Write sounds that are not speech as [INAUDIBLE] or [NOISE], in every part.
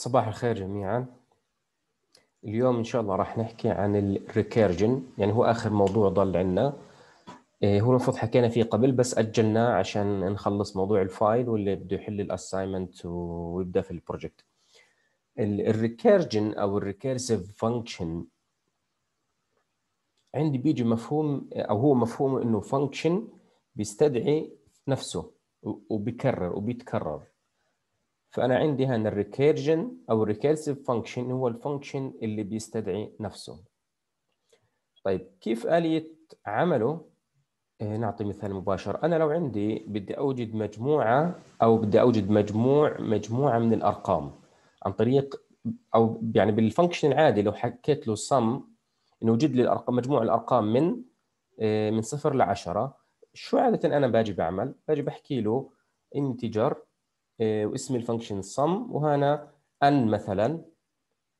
صباح الخير جميعا اليوم ان شاء الله راح نحكي عن الريكيرجن يعني هو اخر موضوع ضل عندنا إيه، هو المفروض حكينا فيه قبل بس اجلناه عشان نخلص موضوع الفايل واللي بده يحل الاساينمنت ويبدا في البروجكت الريكيرجن او الريكيرسيف فانكشن عندي بيجي مفهوم او هو مفهوم انه فانكشن بيستدعي نفسه وبيكرر وبيتكرر فانا عندي هنا الريكيرجن او الريكيرسيف فانكشن هو الفانكشن اللي بيستدعي نفسه طيب كيف اليه عمله إيه، نعطي مثال مباشر انا لو عندي بدي اوجد مجموعه او بدي اوجد مجموع مجموعه من الارقام عن طريق او يعني بالفانكشن العادي لو حكيت له sum انه وجد لي الارقام مجموع الارقام من إيه، من صفر ل 10 شو عاده انا باجي بعمل؟ باجي بحكي له انتجر آه، واسم الفانكشن sum وهنا n مثلا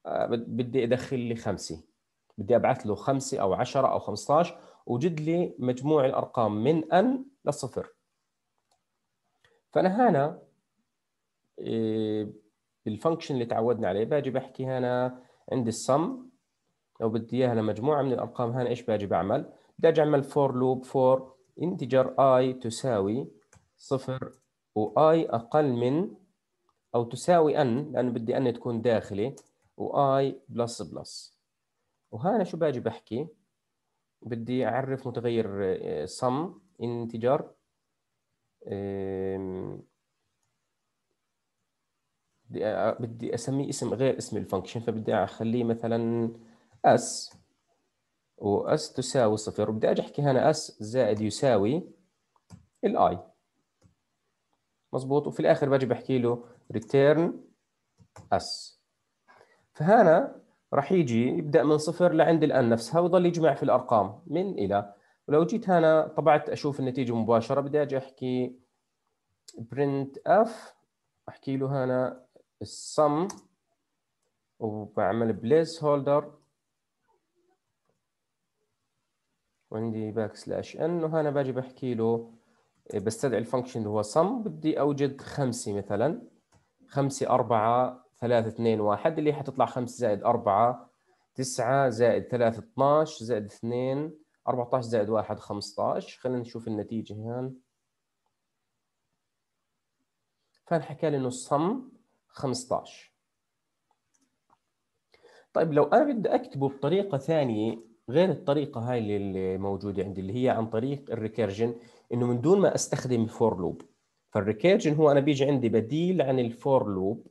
آه، بدي ادخل لي خمسه بدي ابعث له خمسه او 10 او 15 وجد لي مجموع الارقام من n لصفر فانا هنا بالفانكشن آه، اللي تعودنا عليه باجي بحكي هنا عندي السم لو بدي اياها لمجموعه من الارقام هنا ايش باجي بعمل؟ بدي اجي اعمل فور لوب فور انتجر اي تساوي صفر واي اقل من او تساوي ان لانه بدي ان تكون داخلي واي بلس بلس وهنا شو باجي بحكي بدي اعرف متغير آه، sum integer بدي اسميه اسم غير اسم الفانكشن فبدي اخليه مثلا اس واس تساوي صفر وبدي اجي احكي هنا اس زائد يساوي الاي مزبوط وفي الاخر باجي بحكي له ريتيرن اس فهنا راح يجي يبدا من صفر لعند الان نفسها ويضل يجمع في الارقام من الى ولو جيت هنا طبعت اشوف النتيجه مباشره بدي اجي احكي برنت اف احكي له هنا السم وبعمل بليس هولدر وعندي باك سلاش ان وهنا باجي بحكي له بستدعي الفانكشن اللي هو sum بدي اوجد خمسه مثلا خمسه أربعة ثلاثة اثنين واحد اللي حتطلع خمسة زائد أربعة تسعة زائد ثلاثة 12 زائد اثنين 14 زائد واحد 15 خلينا نشوف النتيجة هنا كان حكى لي انه الصم 15 طيب لو انا بدي اكتبه بطريقه ثانيه غير الطريقه هاي اللي موجوده عندي اللي هي عن طريق الريكيرجن انه من دون ما استخدم فور لوب فالريكيرجن هو انا بيجي عندي بديل عن الفور لوب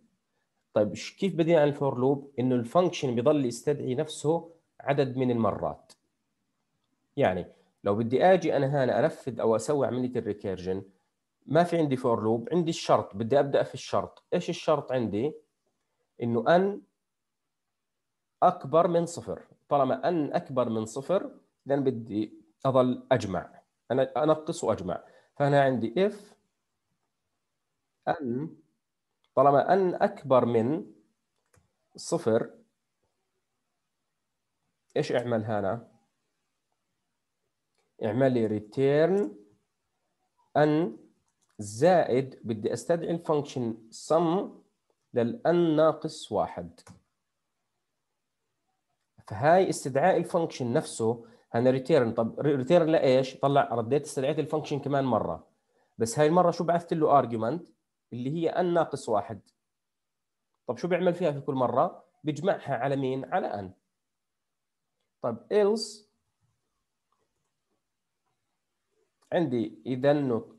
طيب كيف بديل عن الفور لوب انه الفانكشن بيضل يستدعي نفسه عدد من المرات يعني لو بدي اجي انا هنا انفذ او اسوي عمليه الريكيرجن ما في عندي فور لوب عندي الشرط بدي ابدا في الشرط ايش الشرط عندي انه ان اكبر من صفر طالما ان اكبر من صفر لان بدي اظل اجمع انا انقص واجمع فانا عندي اف ان طالما ان اكبر من صفر ايش اعمل هنا؟ اعمل لي ريتيرن ان زائد بدي استدعي الفانكشن sum للان ناقص واحد فهاي استدعاء الفانكشن نفسه انا ريتيرن طب ريتيرن لايش؟ طلع رديت استدعيت الفانكشن كمان مره بس هاي المره شو بعثت له ارجيومنت اللي هي ان ناقص واحد طب شو بيعمل فيها في كل مره؟ بيجمعها على مين؟ على ان طب else عندي اذا انه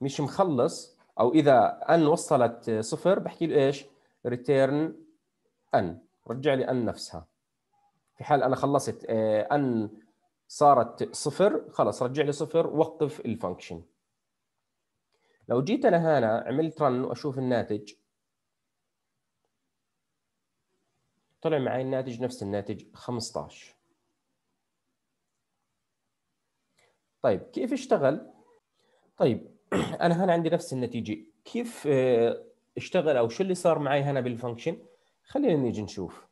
مش مخلص او اذا ان وصلت صفر بحكي له ايش؟ ريتيرن ان رجع لي ان نفسها في حال انا خلصت آه، ان صارت صفر خلاص رجع لي صفر وقف الفانكشن لو جيت انا هنا عملت رن واشوف الناتج طلع معي الناتج نفس الناتج 15 طيب كيف اشتغل؟ طيب [CLEARS THROAT] انا هنا عندي نفس النتيجه كيف آه، اشتغل او شو اللي صار معي هنا بالفانكشن؟ خلينا نيجي نشوف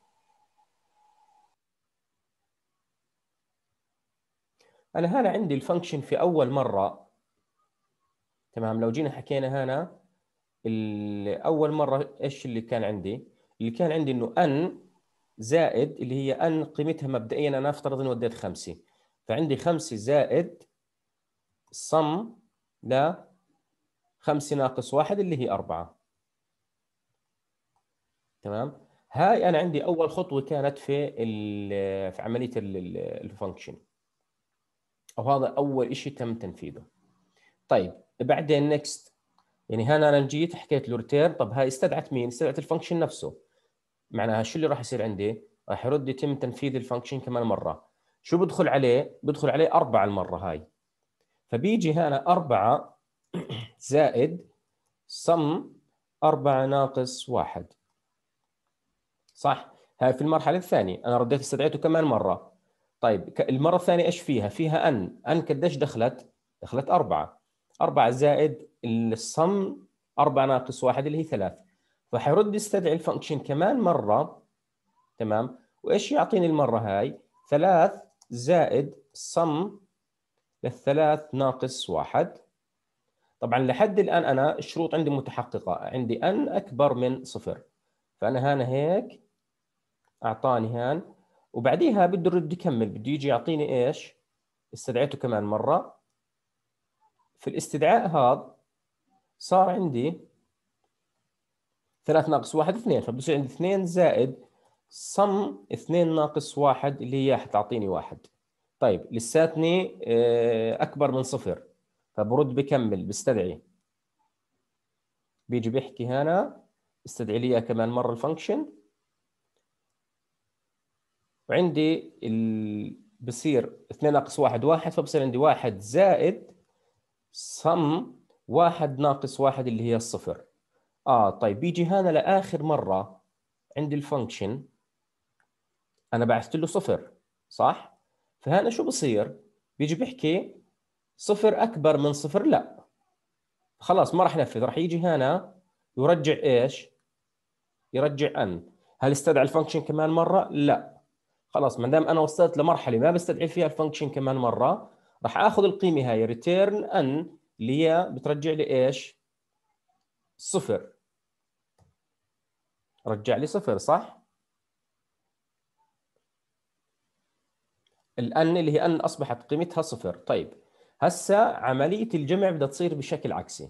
انا هنا عندي الفانكشن في اول مره تمام لو جينا حكينا هنا اول مره ايش اللي كان عندي اللي كان عندي انه ان زائد اللي هي ان قيمتها مبدئيا انا افترض اني وديت 5 فعندي 5 زائد صم ل 5 ناقص 1 اللي هي 4 تمام هاي انا عندي اول خطوه كانت في في عمليه الفانكشن او هذا اول شيء تم تنفيذه طيب بعدين نكست يعني هنا انا جيت حكيت له ريتيرن طب هاي استدعت مين استدعت الفانكشن نفسه معناها شو اللي راح يصير عندي راح يرد يتم تنفيذ الفانكشن كمان مره شو بدخل عليه بدخل عليه أربعة المره هاي فبيجي هنا أربعة [CLEARS THROAT] زائد صم أربعة ناقص واحد صح هاي في المرحله الثانيه انا رديت استدعيته كمان مره طيب المره الثانيه ايش فيها فيها ان ان قديش دخلت دخلت أربعة أربعة زائد الصم أربعة ناقص واحد اللي هي ثلاث فحيرد يستدعي الفانكشن كمان مرة تمام وإيش يعطيني المرة هاي ثلاث زائد صم للثلاث ناقص واحد طبعا لحد الآن أنا الشروط عندي متحققة عندي أن أكبر من صفر فأنا هنا هيك اعطاني هان وبعديها بده يرد يكمل بده يجي يعطيني ايش استدعيته كمان مره في الاستدعاء هذا صار عندي 3 ناقص 1 2 فبصير عندي 2 زائد صم 2 ناقص 1 اللي هي حتعطيني 1 طيب لساتني آه، اكبر من صفر فبرد بكمل بستدعي بيجي بيحكي هنا استدعي لي كمان مره الفانكشن عندي ال... بصير 2 ناقص 1 1 فبصير عندي 1 زائد صم 1 ناقص 1 اللي هي الصفر اه طيب بيجي هنا لاخر مره عندي الفانكشن انا بعثت له صفر صح فهنا شو بصير بيجي بيحكي صفر اكبر من صفر لا خلاص ما راح نفذ راح يجي هنا يرجع ايش يرجع ان هل استدعى الفانكشن كمان مره لا خلاص ما دام انا وصلت لمرحله ما بستدعي فيها الفانكشن كمان مره راح اخذ القيمه هاي ريتيرن ان اللي هي بترجع لي ايش؟ صفر رجع لي صفر صح؟ الان اللي هي ان اصبحت قيمتها صفر طيب هسه عمليه الجمع بدها تصير بشكل عكسي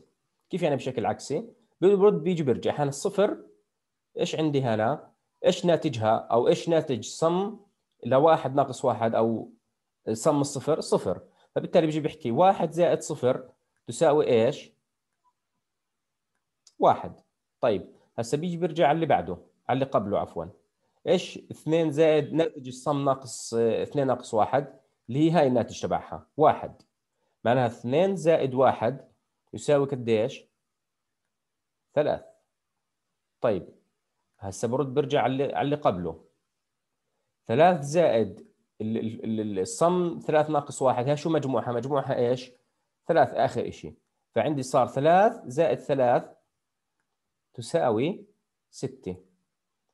كيف يعني بشكل عكسي بيرد بيجي برجع هنا الصفر ايش عندي هنا ايش ناتجها او ايش ناتج sum الى واحد ناقص واحد او سم الصفر صفر فبالتالي بيجي بيحكي واحد زائد صفر تساوي ايش؟ واحد طيب هسه بيجي بيرجع على اللي بعده على اللي قبله عفوا ايش 2 زائد ناتج الصم ناقص 2 ناقص 1 اللي هي هاي الناتج تبعها 1 معناها 2 زائد 1 يساوي قديش؟ 3 طيب هسه برد برجع على اللي قبله 3 زائد الصم 3 ناقص 1 ها شو مجموعها مجموعها ايش 3 اخر شيء فعندي صار 3 زائد 3 تساوي 6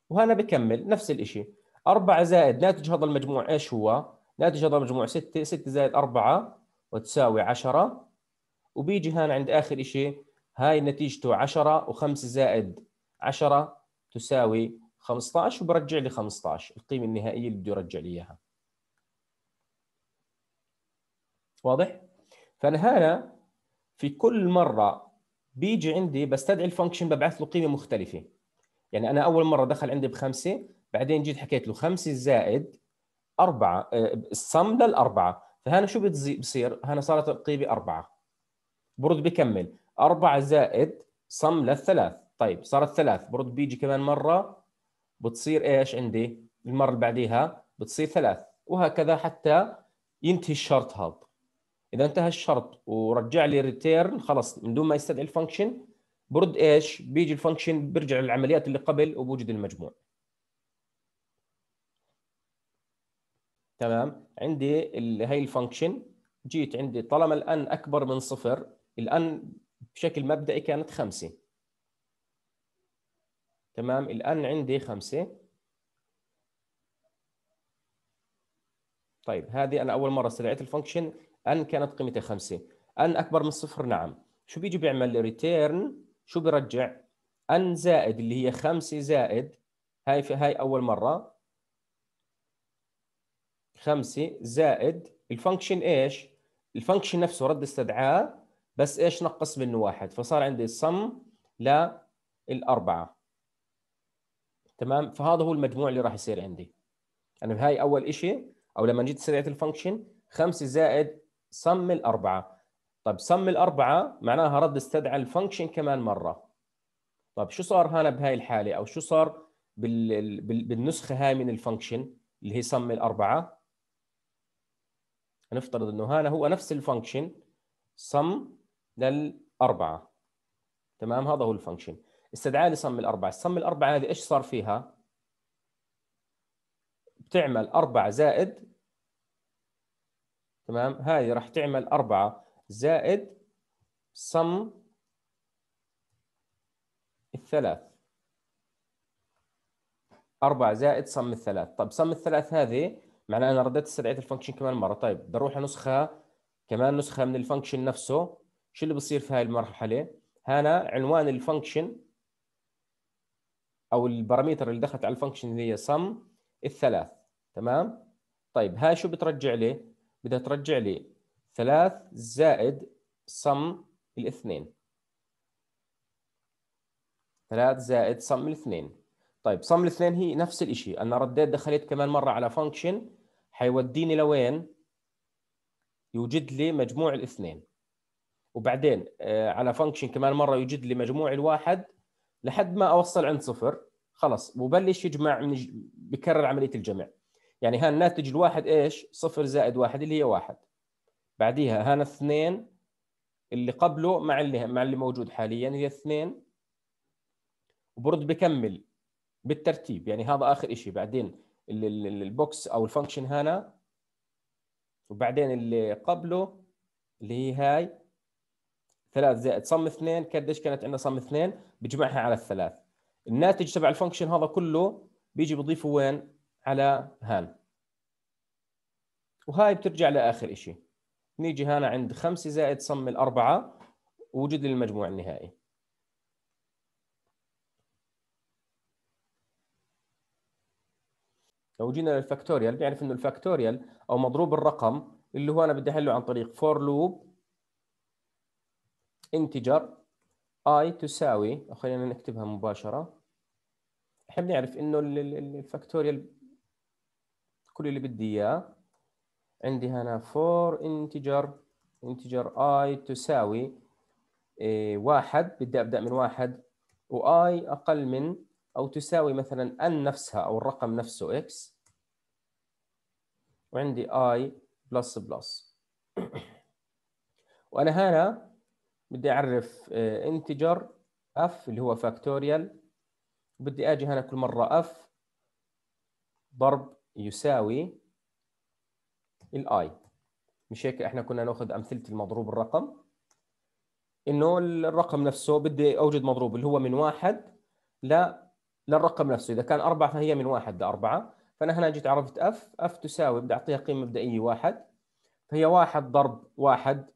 وهنا بكمل نفس الشيء 4 زائد ناتج هذا المجموع ايش هو ناتج هذا المجموع 6 6 زائد 4 وتساوي 10 وبيجي هان عند اخر شيء هاي نتيجته 10 و5 زائد 10 تساوي 15 وبرجع لي 15 القيمه النهائيه اللي بده يرجع لي اياها واضح فانا هنا في كل مره بيجي عندي بستدعي الفانكشن ببعث له قيمه مختلفه يعني انا اول مره دخل عندي بخمسه بعدين جيت حكيت له خمسة زائد أربعة آه، الصم للاربعه فهنا شو بتصير؟ هنا صارت القيمه أربعة برد بكمل أربعة زائد صم للثلاث طيب صارت ثلاث برد بيجي كمان مره بتصير ايش عندي المره اللي بعديها بتصير ثلاث وهكذا حتى ينتهي الشرط هذا اذا انتهى الشرط ورجع لي ريتيرن خلص من دون ما يستدعي الفانكشن برد ايش بيجي الفانكشن بيرجع للعمليات اللي قبل وبوجد المجموع تمام عندي هي الفانكشن جيت عندي طالما الان اكبر من صفر الان بشكل مبدئي كانت خمسه تمام الآن عندي خمسة طيب هذه أنا أول مرة استدعيت الفانكشن أن كانت قيمتها خمسة أن أكبر من صفر نعم شو بيجي بيعمل ريتيرن شو بيرجع أن زائد اللي هي خمسة زائد هاي في هاي أول مرة خمسة زائد الفانكشن إيش الفانكشن نفسه رد استدعاه بس إيش نقص منه واحد فصار عندي الصم للأربعة تمام فهذا هو المجموع اللي راح يصير عندي انا يعني هاي اول شيء او لما جيت سرعه الفانكشن 5 زائد صم الاربعه طب صم الاربعه معناها رد استدعى الفانكشن كمان مره طب شو صار هنا بهاي الحاله او شو صار بال... بال... بالنسخه هاي من الفانكشن اللي هي صم الاربعه هنفترض انه هنا هو نفس الفانكشن صم للاربعه تمام هذا هو الفانكشن استدعاء لصم الاربعه، الصم الاربعه هذه ايش صار فيها؟ بتعمل 4 زائد تمام؟ هذه راح تعمل 4 زائد صم الثلاث 4 زائد صم الثلاث، طب صم الثلاث هذه معناها انا رديت استدعيت الفانكشن كمان مره، طيب بدي اروح نسخه كمان نسخه من الفانكشن نفسه، شو اللي بصير في هاي المرحله؟ هنا عنوان الفانكشن او الباراميتر اللي دخلت على الفانكشن اللي هي سم الثلاث تمام طيب هاي شو بترجع لي بدها ترجع لي ثلاث زائد سم الاثنين ثلاث زائد سم الاثنين طيب سم الاثنين هي نفس الشيء انا رديت دخلت كمان مره على فانكشن حيوديني لوين يوجد لي مجموع الاثنين وبعدين آه، على فانكشن كمان مره يوجد لي مجموع الواحد لحد ما اوصل عند صفر خلص وبلش يجمع بكرر عمليه الجمع يعني ها الناتج الواحد ايش؟ صفر زائد واحد اللي هي واحد بعديها هنا اثنين اللي قبله مع اللي مع اللي موجود حاليا هي اثنين وبرد بكمل بالترتيب يعني هذا اخر شيء بعدين البوكس او الفانكشن هنا وبعدين اللي قبله اللي هي هاي 3 زائد صم 2 قديش كانت عندنا صم 2 بجمعها على الثلاث الناتج تبع الفانكشن هذا كله بيجي بضيفه وين على هان وهاي بترجع لاخر شيء نيجي هنا عند 5 زائد صم الأربعة ووجد المجموع النهائي لو جينا للفاكتوريال بنعرف انه الفاكتوريال او مضروب الرقم اللي هو انا بدي احله عن طريق فور لوب انتجر اي تساوي خلينا نكتبها مباشره احنا بنعرف انه الفاكتوريال كل اللي بدي اياه عندي هنا فور انتجر انتجر اي تساوي إيه واحد بدي ابدا من واحد واي اقل من او تساوي مثلا ان نفسها او الرقم نفسه اكس وعندي اي بلس بلس وانا هنا بدي اعرف انتجر آه، اف اللي هو فاكتوريال بدي اجي هنا كل مره اف ضرب يساوي الاي مش هيك احنا كنا ناخذ امثله المضروب الرقم انه الرقم نفسه بدي اوجد مضروب اللي هو من واحد ل للرقم نفسه اذا كان أربعة فهي من واحد لأربعة فانا هنا جيت عرفت اف اف تساوي بدي اعطيها قيمه مبدئيه واحد فهي واحد ضرب واحد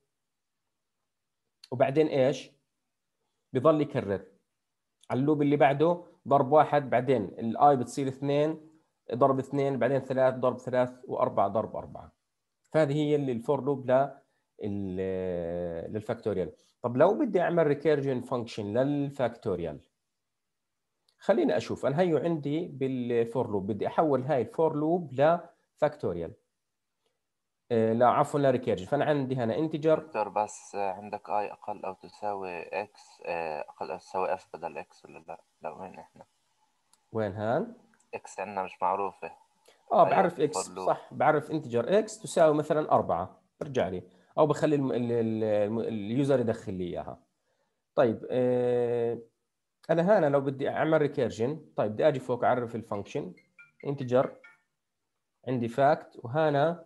وبعدين ايش؟ بضل يكرر على اللوب اللي بعده ضرب واحد بعدين الاي بتصير اثنين ضرب اثنين بعدين ثلاث ضرب ثلاث واربعه ضرب اربعه فهذه هي اللي الفور لوب للفاكتوريال طب لو بدي اعمل ريكيرجن فانكشن للفاكتوريال خليني اشوف انا هيو عندي بالفور لوب بدي احول هاي الفور لوب لفاكتوريال آه، لا عفوا لا ريكيرجن فانا عندي هنا انتجر بس آه، عندك اي اقل او تساوي اكس آه، اقل او تساوي اف بدل اكس ولا لا لا وين احنا وين هان اكس عندنا مش معروفه اه طيب، بعرف اكس صح بعرف انتجر اكس تساوي مثلا أربعة برجع لي او بخلي اليوزر يدخل لي اياها طيب انا هنا لو بدي اعمل ريكيرجن طيب بدي اجي فوق اعرف الفانكشن انتجر عندي فاكت وهنا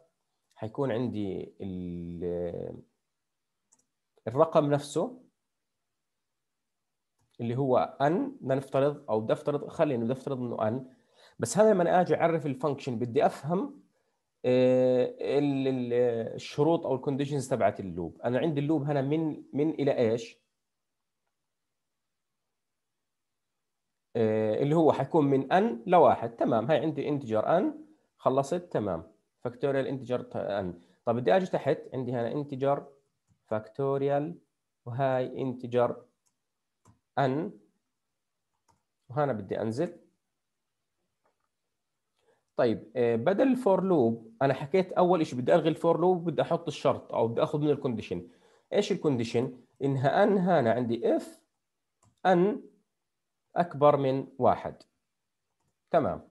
حيكون عندي الرقم نفسه اللي هو ان لنفترض او بدي افترض خلينا بدي افترض انه ان بس هذا لما اجي اعرف الفانكشن بدي افهم آه، الشروط او الكونديشنز تبعت اللوب انا عندي اللوب هنا من من الى ايش آه، اللي هو حيكون من ان لواحد تمام هاي عندي انتجر ان خلصت تمام فاكتوريال انتجر ان طيب بدي اجي تحت عندي هنا انتجر فاكتوريال وهاي انتجر ان وهنا بدي انزل طيب آه، بدل الفور لوب انا حكيت اول شيء بدي الغي الفور لوب بدي احط الشرط او بدي اخذ من الكونديشن ايش الكونديشن انها ان هنا عندي اف ان اكبر من واحد تمام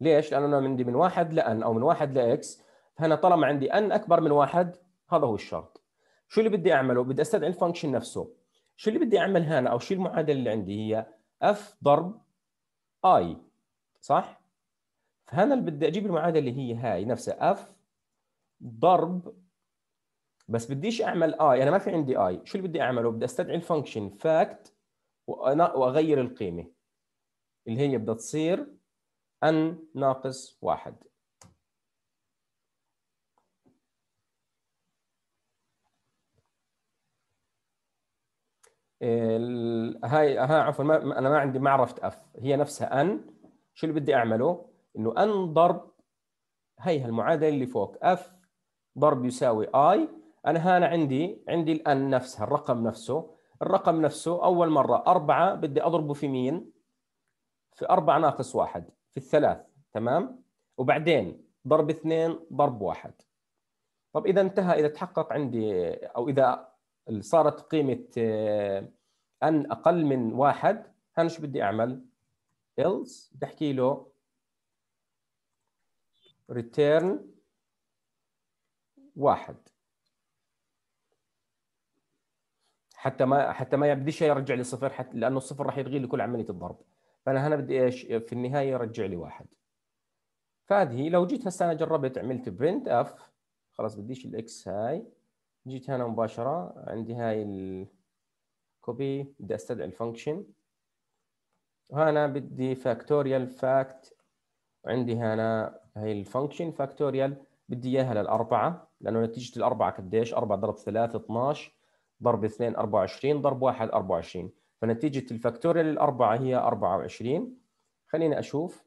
ليش؟ لأن أنا عندي من واحد لأن أو من واحد لإكس فهنا طالما عندي أن أكبر من واحد هذا هو الشرط شو اللي بدي أعمله؟ بدي أستدعي الفانكشن نفسه شو اللي بدي أعمل هنا أو شو المعادلة اللي عندي هي اف ضرب اي صح؟ فهنا اللي بدي أجيب المعادلة اللي هي هاي نفسها اف ضرب بس بديش اعمل اي انا ما في عندي اي شو اللي بدي اعمله بدي استدعي الفانكشن فاكت واغير القيمه اللي هي بدها تصير n ناقص واحد هاي ها عفوا ما انا ما عندي معرفه اف هي نفسها ان شو اللي بدي اعمله انه ان ضرب هي هالمعادله اللي فوق اف ضرب يساوي اي انا هنا عندي عندي الان نفسها الرقم نفسه الرقم نفسه اول مره 4 بدي اضربه في مين في 4 ناقص 1 في الثلاث تمام وبعدين ضرب اثنين ضرب واحد طب اذا انتهى اذا تحقق عندي او اذا صارت قيمه ان آه، اقل من واحد انا شو بدي اعمل؟ ايلز بدي احكي له ريتيرن واحد حتى ما حتى ما يبديش يرجع لصفر حتى لانه الصفر راح يلغي لي كل عمليه الضرب فانا هنا بدي ايش في النهايه يرجع لي واحد فهذه لو جيت هسه انا جربت عملت برنت اف خلاص بديش الاكس هاي جيت هنا مباشره عندي هاي الكوبي بدي استدعي الفانكشن وهنا بدي فاكتوريال فاكت عندي هنا هاي الفانكشن فاكتوريال بدي اياها للاربعه لانه نتيجه الاربعه قديش؟ 4 ضرب 3 12 ضرب 2 24 ضرب 1 24 فنتيجة الفاكتوريال الأربعة هي 24 خليني أشوف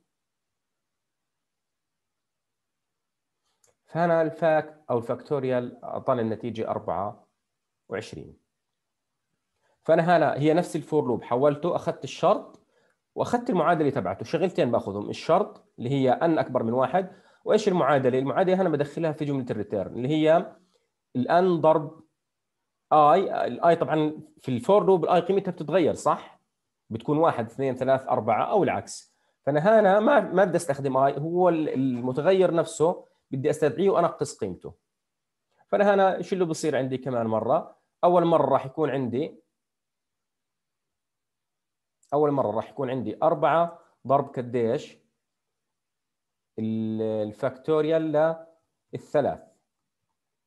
فهنا الفاك أو الفاكتوريال أعطاني النتيجة 24 فأنا هنا هي نفس الفور لوب حولته أخذت الشرط وأخذت المعادلة تبعته شغلتين باخذهم الشرط اللي هي أن أكبر من واحد وإيش المعادلة؟ المعادلة هنا بدخلها في جملة الريتيرن اللي هي الأن ضرب اي الاي طبعا في الفور لوب الاي قيمتها بتتغير صح؟ بتكون واحد اثنين ثلاث أربعة أو العكس فأنا هنا ما ما بدي أستخدم اي هو المتغير نفسه بدي أستدعيه وأنقص قيمته فأنا هنا شو اللي بصير عندي كمان مرة أول مرة راح يكون عندي أول مرة راح يكون عندي أربعة ضرب قديش الفاكتوريال للثلاث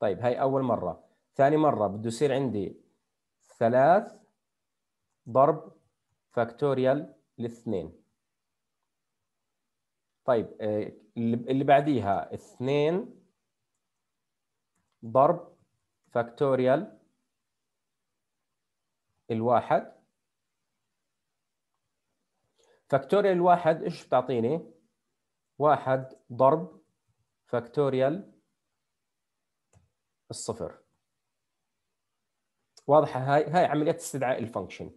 طيب هاي أول مرة ثاني مرة بده يصير عندي ثلاث ضرب فاكتوريال لاثنين طيب آه، اللي بعديها اثنين ضرب فاكتوريال الواحد فاكتوريال الواحد ايش بتعطيني؟ واحد ضرب فاكتوريال الصفر واضحه هاي هاي عمليه استدعاء الفانكشن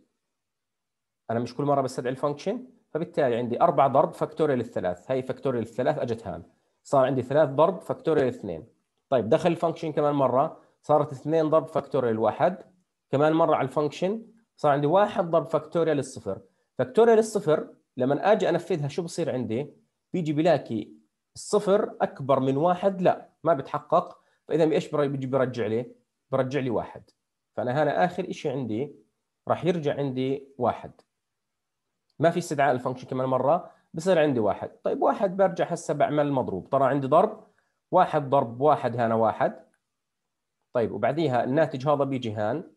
انا مش كل مره بستدعي الفانكشن فبالتالي عندي اربع ضرب فاكتوريال الثلاث هاي فاكتوريال الثلاث اجت هان صار عندي ثلاث ضرب فاكتوريال اثنين طيب دخل الفانكشن كمان مره صارت اثنين ضرب فاكتوريال واحد كمان مره على الفانكشن صار عندي واحد ضرب فاكتوريال الصفر فاكتوريال الصفر لما اجي انفذها شو بصير عندي بيجي بلاقي الصفر اكبر من واحد لا ما بتحقق فاذا ايش بيجي برجع لي برجع لي واحد فانا هنا اخر شيء عندي راح يرجع عندي واحد ما في استدعاء الفانكشن كمان مره بصير عندي واحد طيب واحد برجع هسه بعمل مضروب ترى عندي ضرب واحد ضرب واحد هنا واحد طيب وبعديها الناتج هذا بيجي هان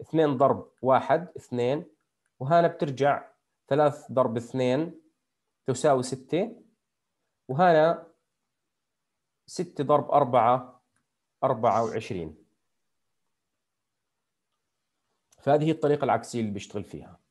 اثنين ضرب واحد اثنين وهنا بترجع ثلاث ضرب اثنين تساوي ستة وهنا ستة ضرب أربعة أربعة وعشرين فهذه الطريقه العكسيه اللي بيشتغل فيها